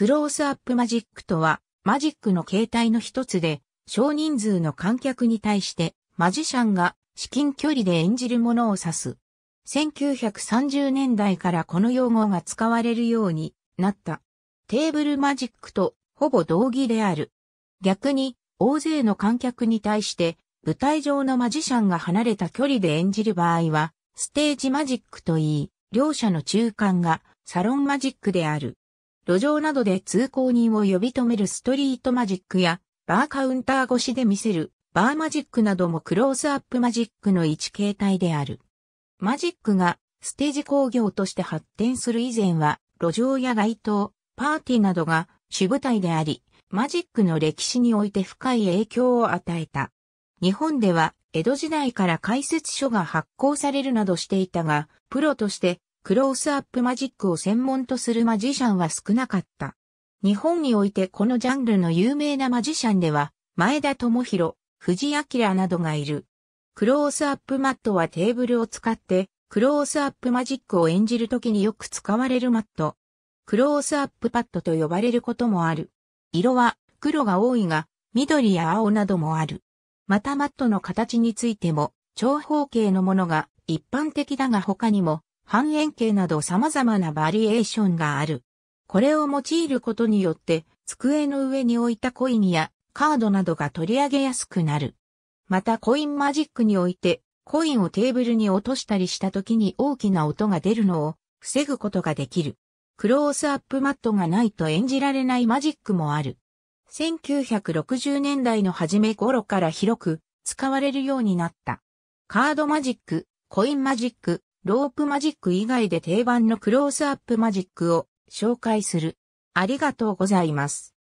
クロースアップマジックとは、マジックの形態の一つで、少人数の観客に対して、マジシャンが至近距離で演じるものを指す。1930年代からこの用語が使われるようになった。テーブルマジックとほぼ同義である。逆に、大勢の観客に対して、舞台上のマジシャンが離れた距離で演じる場合は、ステージマジックといい、両者の中間がサロンマジックである。路上などで通行人を呼び止めるストリートマジックや、バーカウンター越しで見せる、バーマジックなどもクローズアップマジックの一形態である。マジックがステージ工業として発展する以前は、路上や街頭、パーティーなどが主舞台であり、マジックの歴史において深い影響を与えた。日本では江戸時代から解説書が発行されるなどしていたが、プロとしてクロースアップマジックを専門とするマジシャンは少なかった。日本においてこのジャンルの有名なマジシャンでは、前田智弘、藤井明などがいる。クロースアップマットはテーブルを使って、クロースアップマジックを演じるときによく使われるマット。クロースアップパッドと呼ばれることもある。色は黒が多いが、緑や青などもある。またマットの形についても、長方形のものが一般的だが他にも半円形など様々なバリエーションがある。これを用いることによって、机の上に置いたコインやカードなどが取り上げやすくなる。またコインマジックにおいて、コインをテーブルに落としたりした時に大きな音が出るのを防ぐことができる。クロースアップマットがないと演じられないマジックもある。1960年代の初め頃から広く使われるようになった。カードマジック、コインマジック、ロープマジック以外で定番のクロースアップマジックを紹介する。ありがとうございます。